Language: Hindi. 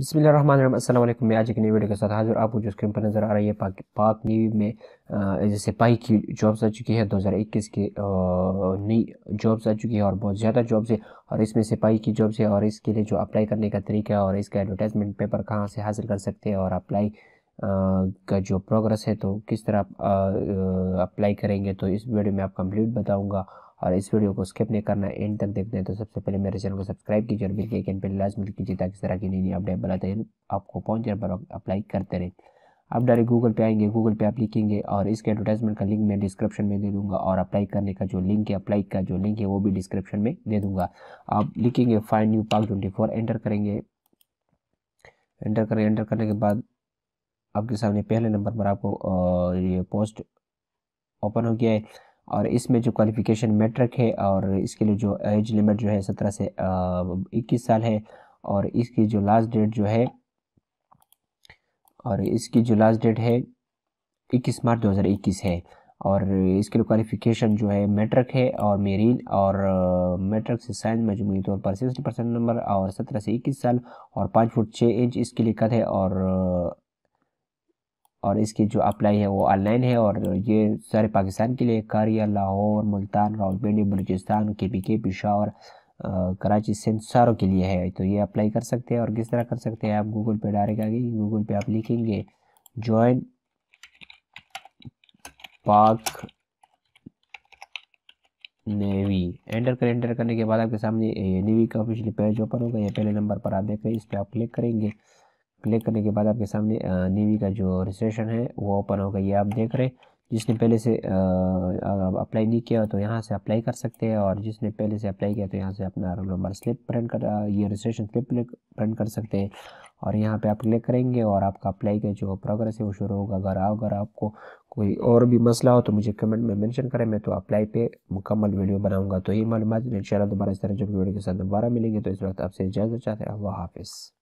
अस्सलाम वालेकुम मैं आज एक नई वीडियो के साथ हाजिर आपको जो स्क्रीन पर नज़र आ रही है पाक पाक नेवी में जैसे पाई की जॉब्स आ चुकी है 2021 की नई जॉब्स आ चुकी है और बहुत ज़्यादा जॉब्स है और इसमें से पाई की जॉब्स है और इसके लिए जो अप्लाई करने का तरीका है और इसका एडवर्टाइजमेंट पेपर कहाँ से हासिल कर सकते हैं और अप्लाई का जो प्रोग्रेस है तो किस तरह आप अप्लाई करेंगे तो इस वीडियो में आप कम्प्लीट बताऊँगा और इस वीडियो को स्किप नहीं करना एंड तक देखते हैं तो सबसे पहले मेरे चैनल को सब्सक्राइब कीजिए और बिल के आइकन पर लाजमी कीजिए ताकि इस तरह की नई नई अपडेट बनाते हैं आपको पहुँच जाए पर अप्लाई करते रहें आप डायरेक्ट गूगल पे आएंगे गूगल पे आप लिखेंगे और इसके एडवर्टाइजमेंट का लिंक मैं डिस्क्रिप्शन में दे दूंगा और अप्लाई करने का जो लिंक है अप्लाई का जो लिंक है वो भी डिस्क्रिप्शन में दे दूंगा आप लिखेंगे fine new park twenty four enter करेंगे एंटर करें एंटर करने के बाद आपके सामने पहले नंबर पर आपको ये पोस्ट ओपन हो गया है और इसमें जो क्वालिफ़िकेशन मेट्रिक है और इसके लिए जो एज लिमिट जो है सत्रह से इक्कीस साल है और इसकी जो लास्ट डेट जो है और इसकी जो लास्ट डेट है इक्कीस मार्च इक्कीस है और इसके लिए क्वालिफिकेशन जो है मेट्रिक है और मेरीन और मेट्रिक से साइंस में तौर पर सिक्सटी परसेंट नंबर और सत्रह से इक्कीस साल और पाँच फुट छः इंच इसके लिए कद है और और इसकी जो अप्लाई है वो ऑनलाइन है और ये सारे पाकिस्तान के लिए कारिया लाहौर मुल्तान रावलपिंडी बलूचिस्तान के पी के पिशावर कराची सिंध सारों के लिए है तो ये अप्लाई कर सकते हैं और किस तरह कर सकते हैं आप गूगल पे डायरेक्ट आगे गूगल पे आप लिखेंगे जॉइन पाक नेवी एंटर करें एंटर करने के बाद आपके सामने नेवी का ऑफिशियल पेज ओपन होगा ये पहले नंबर पर आप देख रहे हैं इस पर आप क्लिक करेंगे क्लिक करने के बाद आपके सामने नेवी का जो रजिस्ट्रेशन है वो ओपन होगा ये आप देख रहे हैं जिसने पहले से अप्लाई नहीं किया तो यहाँ से अप्लाई कर सकते हैं और जिसने पहले से अप्लाई किया तो यहाँ से अपना रोल नंबर स्लिप प्रिंट कर ये रजिस्ट्रेशन स्लिप प्रिंट कर सकते हैं और यहाँ पे आप क्लिक करेंगे और आपका अप्लाई का जो प्रोग्रेस है वो शुरू होगा अगर आओ अगर आपको कोई और भी मसला हो तो मुझे कमेंट में मैंशन करें मैं तो अप्लाई पर मुकम्मल वीडियो बनाऊंगा तो ये मालूम इन दोबारा इस तरह जब वीडियो के साथ दोबारा मिलेंगे तो इस वक्त आपसे इजाज़त चाहते हैं वह हाफिज़